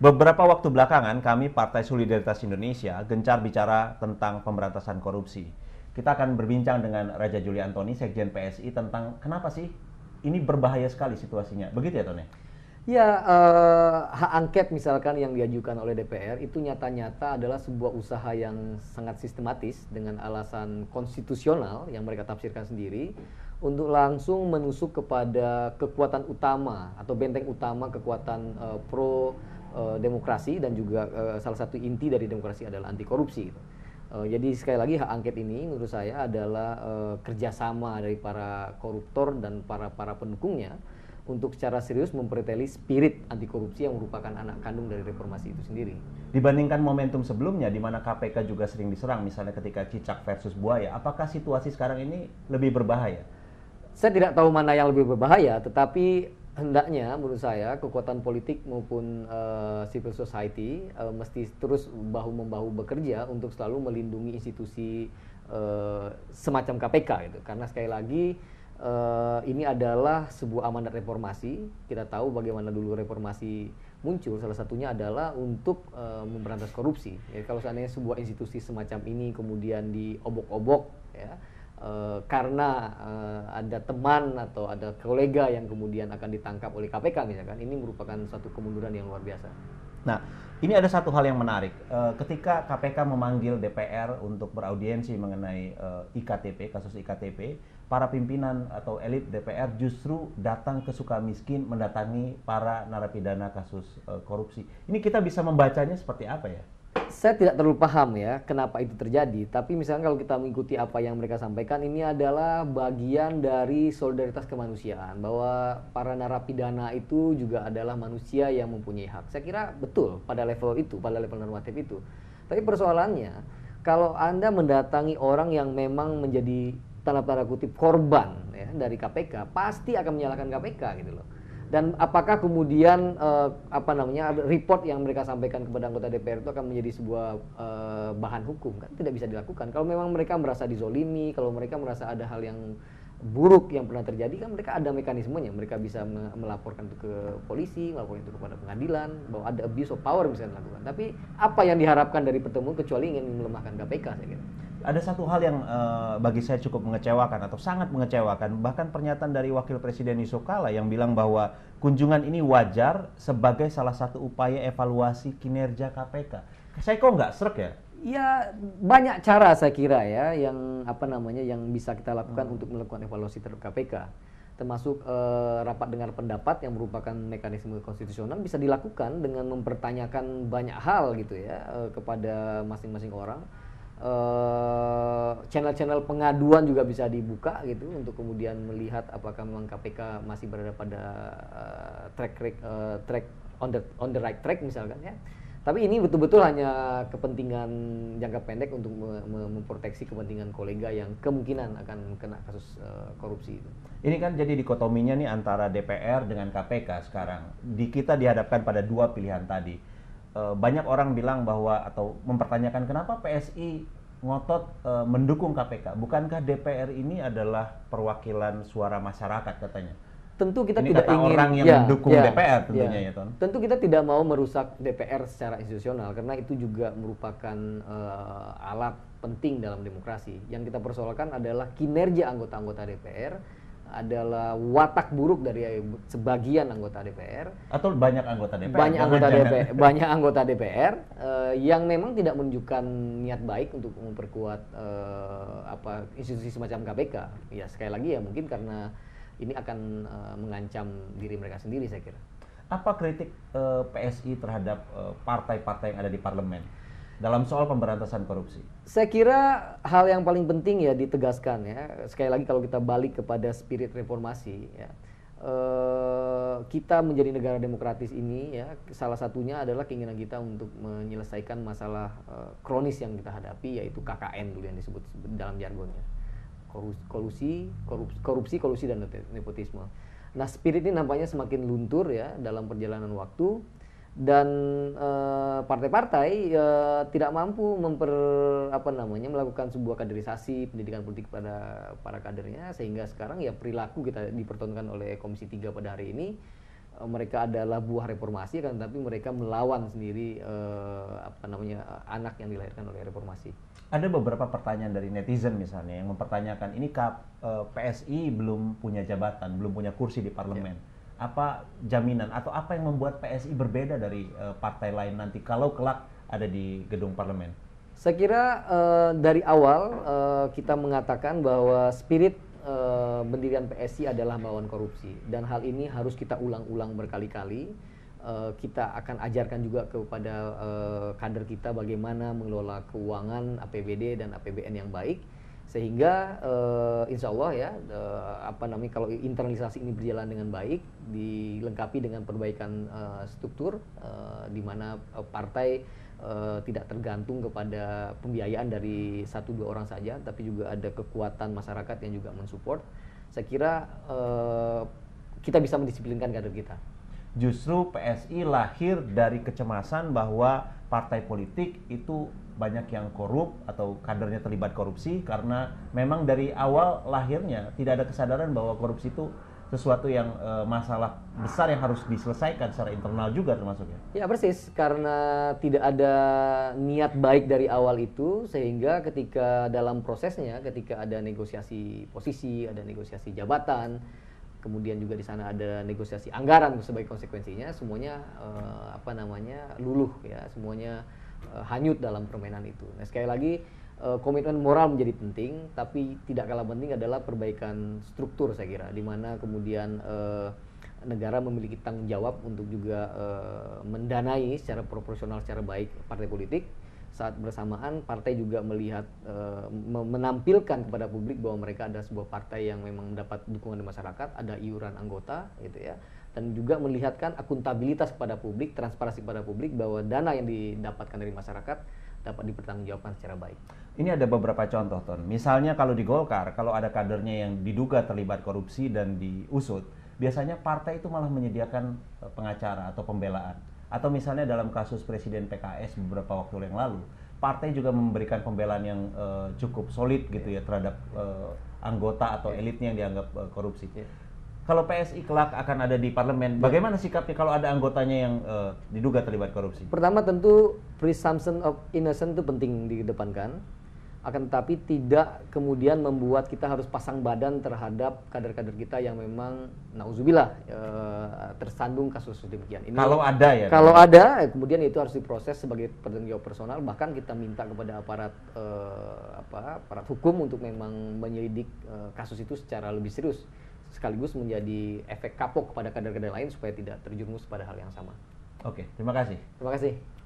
Beberapa waktu belakangan kami Partai Solidaritas Indonesia gencar bicara tentang pemberantasan korupsi. Kita akan berbincang dengan Raja Juli Antoni, Sekjen PSI tentang kenapa sih ini berbahaya sekali situasinya. Begitu ya Tony? Ya, eh, hak angket misalkan yang diajukan oleh DPR itu nyata-nyata adalah sebuah usaha yang sangat sistematis dengan alasan konstitusional yang mereka tafsirkan sendiri untuk langsung menusuk kepada kekuatan utama atau benteng utama kekuatan eh, pro uh, demokrasi dan juga uh, salah satu inti dari demokrasi adalah anti korupsi. Gitu. Uh, jadi sekali lagi hak angket ini menurut saya adalah uh, kerjasama dari para koruptor dan para para pendukungnya untuk secara serius memperteli spirit anti korupsi yang merupakan anak kandung dari reformasi itu sendiri. Dibandingkan momentum sebelumnya di mana KPK juga sering diserang misalnya ketika cicak versus buaya, apakah situasi sekarang ini lebih berbahaya? Saya tidak tahu mana yang lebih berbahaya, tetapi hendaknya menurut saya kekuatan politik maupun uh, civil society uh, mesti terus bahu membahu bekerja untuk selalu melindungi institusi uh, semacam KPK gitu karena sekali lagi uh, ini adalah sebuah amanat reformasi kita tahu bagaimana dulu reformasi muncul salah satunya adalah untuk uh, memberantas korupsi ya, kalau seandainya sebuah institusi semacam ini kemudian diobok-obok ya Eh, karena uh, ada teman atau ada kolega yang kemudian akan ditangkap oleh KPK misalkan ini merupakan satu kemunduran yang luar biasa. Nah, ini ada satu hal yang menarik. Uh, ketika KPK memanggil DPR untuk beraudiensi mengenai IKTP, kasus IKTP, para pimpinan atau elit DPR justru datang ke suka miskin mendatangi para narapidana kasus korupsi. Ini kita bisa membacanya seperti apa ya? saya tidak terlalu paham ya kenapa itu terjadi. Tapi misalnya kalau kita mengikuti apa yang mereka sampaikan, ini adalah bagian dari solidaritas kemanusiaan bahwa para narapidana itu juga adalah manusia yang mempunyai hak. Saya kira betul pada level itu, pada level normatif itu. Tapi persoalannya kalau anda mendatangi orang yang memang menjadi tanda tanda kutip korban ya, dari KPK, pasti akan menyalahkan KPK gitu loh dan apakah kemudian uh, apa namanya report yang mereka sampaikan kepada anggota DPR itu akan menjadi sebuah uh, bahan hukum kan tidak bisa dilakukan kalau memang mereka merasa dizolimi kalau mereka merasa ada hal yang buruk yang pernah terjadi kan mereka ada mekanismenya mereka bisa me melaporkan itu ke polisi melaporkan itu kepada pengadilan bahwa ada abuse of power misalnya dilakukan tapi apa yang diharapkan dari pertemuan kecuali ingin melemahkan KPK saya kira ada satu hal yang uh, bagi saya cukup mengecewakan atau sangat mengecewakan bahkan pernyataan dari wakil presiden Yusuf Kala yang bilang bahwa kunjungan ini wajar sebagai salah satu upaya evaluasi kinerja KPK. Saya kok nggak serak ya? Ya banyak cara saya kira ya yang apa namanya yang bisa kita lakukan hmm. untuk melakukan evaluasi terhadap KPK termasuk eh, rapat dengar pendapat yang merupakan mekanisme konstitusional bisa dilakukan dengan mempertanyakan banyak hal gitu ya eh, kepada masing-masing orang Eh, channel-channel uh, pengaduan juga bisa dibuka gitu untuk kemudian melihat apakah memang KPK masih berada pada uh, track uh, track on the on the right track misalkan ya. Tapi ini betul-betul hanya kepentingan jangka pendek untuk memproteksi kepentingan kolega yang kemungkinan akan kena kasus uh, korupsi itu. Ini kan jadi dikotominya nih antara DPR dengan KPK sekarang. Di kita dihadapkan pada dua pilihan tadi uh, banyak orang bilang bahwa atau mempertanyakan kenapa PSI ngotot uh, mendukung KPK. Bukankah DPR ini adalah perwakilan suara masyarakat katanya? Tentu kita ini tidak kata ingin orang yang ya, mendukung ya, DPR ya. tentunya ya, ya Ton. Tentu kita tidak mau merusak DPR secara institusional karena itu juga merupakan uh, alat penting dalam demokrasi. Yang kita persoalkan adalah kinerja anggota-anggota DPR adalah watak buruk dari sebagian anggota DPR atau banyak anggota DPR banyak anggota jangan. DPR banyak anggota DPR uh, eh, yang memang tidak menunjukkan niat baik untuk memperkuat uh, apa institusi semacam KPK ya sekali lagi ya mungkin karena ini akan uh, mengancam diri mereka sendiri saya kira apa kritik uh, PSI terhadap partai-partai uh, yang ada di parlemen dalam soal pemberantasan korupsi? Saya kira hal yang paling penting ya ditegaskan ya. Sekali lagi kalau kita balik kepada spirit reformasi ya. E, kita menjadi negara demokratis ini ya salah satunya adalah keinginan kita untuk menyelesaikan masalah e, kronis yang kita hadapi yaitu KKN dulu yang disebut dalam jargonnya. Kolusi, korupsi, korupsi, kolusi dan nepotisme. Nah, spirit ini nampaknya semakin luntur ya dalam perjalanan waktu dan eh, partai-partai uh, tidak mampu memper apa namanya melakukan sebuah kaderisasi pendidikan politik pada para kadernya sehingga sekarang ya perilaku kita dipertontonkan oleh Komisi 3 pada hari ini uh, mereka adalah buah reformasi kan tapi mereka melawan sendiri uh, apa namanya anak yang dilahirkan oleh reformasi. Ada beberapa pertanyaan dari netizen misalnya yang mempertanyakan ini uh, PSI belum punya jabatan, belum punya kursi di parlemen. Yeah apa jaminan atau apa yang membuat PSI berbeda dari uh, partai lain nanti kalau kelak ada di gedung parlemen? Saya kira uh, dari awal uh, kita mengatakan bahwa spirit uh, pendirian PSI adalah melawan korupsi dan hal ini harus kita ulang-ulang berkali-kali. Uh, kita akan ajarkan juga kepada uh, kader kita bagaimana mengelola keuangan APBD dan APBN yang baik sehingga uh, insya Allah ya uh, apa namanya kalau internalisasi ini berjalan dengan baik dilengkapi dengan perbaikan uh, struktur uh, di mana uh, partai uh, tidak tergantung kepada pembiayaan dari satu dua orang saja tapi juga ada kekuatan masyarakat yang juga mensupport saya kira uh, kita bisa mendisiplinkan kader kita justru PSI lahir dari kecemasan bahwa partai politik itu banyak yang korup atau kadernya terlibat korupsi karena memang dari awal lahirnya tidak ada kesadaran bahwa korupsi itu sesuatu yang e, masalah besar yang harus diselesaikan secara internal juga termasuknya. Ya persis karena tidak ada niat baik dari awal itu sehingga ketika dalam prosesnya ketika ada negosiasi posisi, ada negosiasi jabatan, kemudian juga di sana ada negosiasi anggaran sebagai konsekuensinya semuanya uh, apa namanya luluh ya semuanya uh, hanyut dalam permainan itu nah sekali lagi eh, komitmen moral menjadi penting tapi tidak kalah penting adalah perbaikan struktur saya kira di mana kemudian eh, negara memiliki tanggung jawab untuk juga eh, mendanai secara proporsional secara baik partai politik saat bersamaan partai juga melihat e, menampilkan kepada publik bahwa mereka ada sebuah partai yang memang mendapat dukungan dari masyarakat, ada iuran anggota gitu ya. Dan juga melihatkan akuntabilitas kepada publik, transparansi kepada publik bahwa dana yang didapatkan dari masyarakat dapat dipertanggungjawabkan secara baik. Ini ada beberapa contoh, Ton. Misalnya kalau di Golkar, kalau ada kadernya yang diduga terlibat korupsi dan diusut, biasanya partai itu malah menyediakan eh, pengacara atau pembelaan. Atau misalnya dalam kasus presiden PKS beberapa waktu yang lalu, partai juga memberikan pembelaan yang uh, cukup solid gitu ya terhadap uh, anggota atau iya. elitnya yang dianggap uh, korupsi. Yeah. Kalau PSI kelak akan ada di parlemen, iya. bagaimana sikapnya kalau ada anggotanya yang uh, diduga terlibat korupsi? Pertama tentu presumption of innocent itu penting dikedepankan akan tetapi tidak kemudian membuat kita harus pasang badan terhadap kader-kader kita yang memang nauzubillah e, tersandung kasus demikian. Ini kalau ada ya. Kalau ya. ada, eh, kemudian itu harus diproses sebagai pertanggung jawab personal. Bahkan kita minta kepada aparat e, apa aparat hukum untuk memang menyelidik e, kasus itu secara lebih serius, sekaligus menjadi efek kapok kepada kader-kader lain supaya tidak terjerumus pada hal yang sama. Oke, terima kasih. Terima kasih.